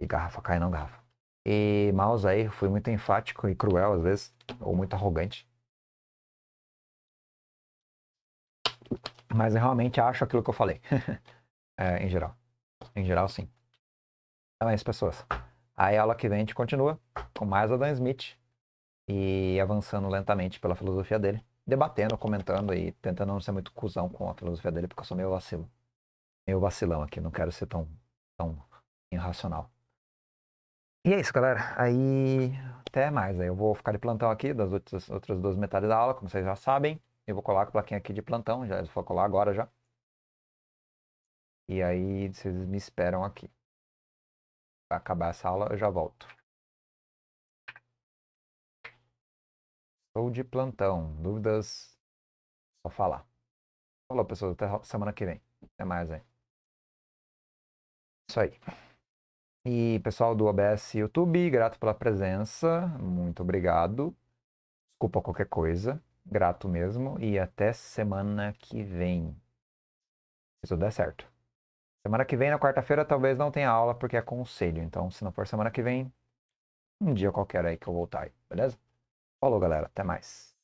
E garrafa, cai não, garrafa. E mouse aí, fui muito enfático e cruel às vezes, ou muito arrogante. Mas eu realmente acho aquilo que eu falei. é, em geral. Em geral, sim. Então é isso, pessoas. Aí a aula que vem a gente continua com mais Adam Smith e avançando lentamente pela filosofia dele debatendo, comentando e tentando não ser muito cuzão com a filosofia dele, porque eu sou meio vacilo. Meio vacilão aqui, não quero ser tão, tão irracional. E é isso, galera. Aí até mais. Aí eu vou ficar de plantão aqui das outras, outras duas metades da aula, como vocês já sabem. Eu vou colar a plaquinha aqui de plantão, já vou colar agora já. E aí vocês me esperam aqui. Pra acabar essa aula, eu já volto. Estou de plantão. Dúvidas? Só falar. Falou, pessoal. Até semana que vem. Até mais, hein? Isso aí. E pessoal do OBS YouTube, grato pela presença. Muito obrigado. Desculpa qualquer coisa. Grato mesmo. E até semana que vem. Se tudo der certo. Semana que vem, na quarta-feira, talvez não tenha aula, porque é conselho. Então, se não for semana que vem, um dia qualquer aí que eu voltar aí, beleza? Falou, galera. Até mais.